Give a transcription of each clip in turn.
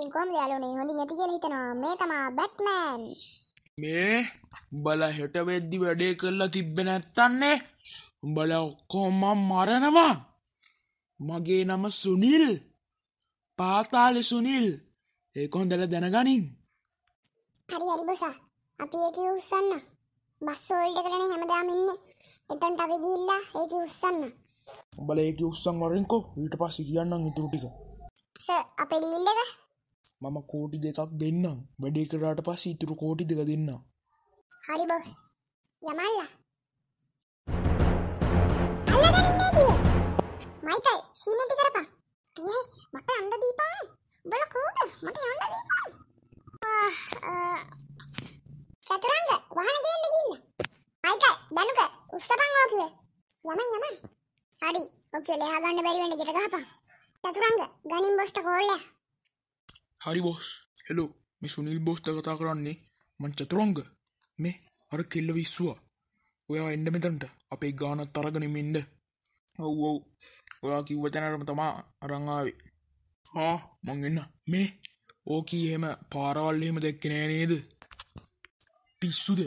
එකකින් කොම් යාලුනේ හොඳින් ඇති කියලා හිතනවා මේ තමා බැට්මෑන් මේ උඹල හෙට වෙද්දි වැඩේ කරලා තිබ්බේ නැත්තන්නේ උඹල ඔක්කොම මරනවා මගේ නම සුනිල් පාතාලි සුනිල් ඒක හොඳට දැනගනින් හරි හරි බසා අපි ඒක උස්සන්න බස් හෝල්ඩ් එකටනේ හැමදාම ඉන්නේ එතනට අපි ගිහිල්ලා ඒක උස්සන්න උඹල ඒක උස්සන් වරින්කෝ ඊට පස්සේ කියන්නම් ඉතුරු ටික සර් අපේ ඩීල් එක මම කෝටි දෙකක් දෙන්නම් වැඩේ කරාට පස් ඉතුරු කෝටි දෙක දෙන්න හරි බොස් යමල්ලා මයිකල් සීනටි කරපා ඇයි මට අන්න දීපා උඹලා කවුද මට යන්න දීපා චතුරංග වහන ගේන්න ගිහින් මයිකල් බනුක උස්සපන් ඕ කිව්වේ යමන් යමන් හරි ඔකේ ලෙහා ගන්න බැරි වෙන්න ගෙට ගහපන් චතුරංග ගනින් බොස්ට කෝල්ලා හරි බොස් හෙලෝ මේ සුනිල් බෝස්්ට කතා කරන්නේ මං චතුරංග මේ අර කෙල්ල විස්සවා ඔයා එන්න මෙතන්ට අපේ ගානත් තරගනමින්ද ඔව්වෝ ඔයා කිව්වතැනටම තමා අරංආාවේ ආ මංගන්න මේ ඕකී එහෙම පාරවල්ලහෙම දැක්කනෑ නේද පිස්සුද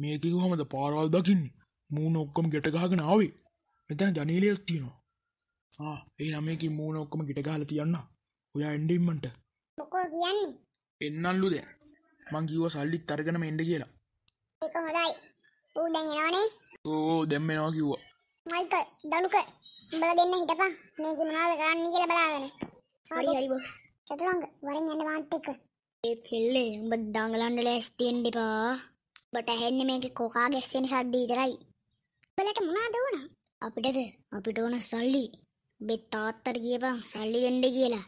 මේකකු හමද පාරවල් දකින්නේ මූුණ ඔක්කොම ගෙටගාගෙන ආවේ මෙතැන ජනීලයක් තියෙනවා ඒ නමයකින් මූුණ ඔක්කොම ගිටගාල තියන්න ඔයා එන්ඩෙම්මට මොකෝ කියන්නේ? එන්නල්ලු දැන්. මං කිව්වා සල්ලිත් අරගෙනම එන්න කියලා. ඒක හොඳයි. ඌ දැන් එනවනේ. ඕ දැන් එනවා කිව්වා. මයිකල් දලුක උඹලා දෙන්න හිටපන්. මේක මොනවද කරන්න කියලා බලාගෙන. හරි හරි බොස්. චතුරංග වරින් යන්න මාත් එක්ක. ඒ කෙල්ලේ උඹ දඟලන්න ලෑස්ති වෙන්න එපා. ඔබට ඇහෙන්නේ මේකේ කොකා ගැස්සෙන ශබ්ද විතරයි. උඹලට මොනවද ඕන? අපිටද අපිට ඕන සල්ලි. ඔබේ තාත්තට කියපන් සල්ලි දෙන්න කියලා.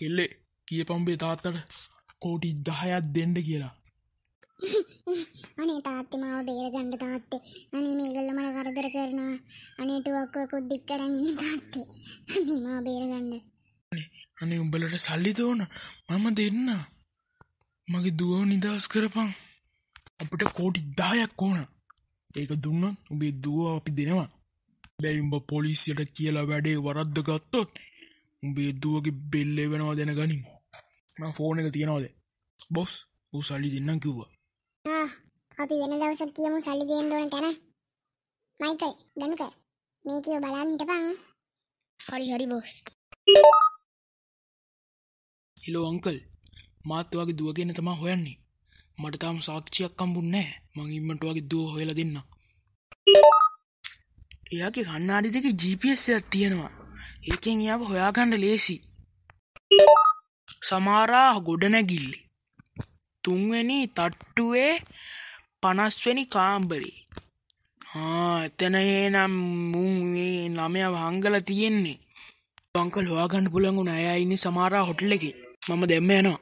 කෙල්ලේ කියපම්බේ තාත්තට කෝටි දහයත් දෙන්ඩ කියලා අනේ තාත්තමාව බේර ගණ්ඩ තාත්තේ අනේ මේගල්ල මට කරදර කරනවා අනේටුවක්ව කොද්දික් කරන්න තාත්තේ අනේමා බේරගන්න අනේ උඹලට සල්ලි තෝන මම දෙන්න මගේ දුවෝ නිදහස් කරපං අපිට කෝටි දායක් ඕන ඒක දුන්න උබේ දුව අපි දෙනවා බැයි උඹ පොලිසියට කියලා වැඩේ වරද්ද ගත්තොත් උඹේ දුවගේ බෙල්ලේ වෙනවා දැනගනින් මං ෆෝන එක තියෙනවද බොස් ඌ සල්ලි දෙන්නම් කිව්වා අපි වෙන දවසක් කියමු සල්ලි දෙන්න ඕන තැන මයිකල් දනුක මේ කියව බලන්න හිටපන් හරි හරි බොස් හෙලෝ අංකල් මාත් ඔයාගේ දුව ගැන තමයි හොයන්නේ මට තාම සාක්ෂියක් හම්බුන්නේ නැහැ මං ඉම්මට ඔයාගේ දුව හොයලා දෙන්න එයාගේ කණ්ණාඩි දෙකේ GPS එකක් තියෙනවා ඒකෙන් එයාව හොයාගන්න ලේසි සමාරා ගොඩනැගිල්ලි. තුන්වැනි තට්ටුවේ පනස්වැනි කාම්බරේ. එතන ඒනම් මුන්ේ නමය වංගල තියෙන්නේ. පංකල් හවාගන්න පුළඟුන අයයින්න සමාරා හොට්ලෙකි මම දෙම්ම යනවා.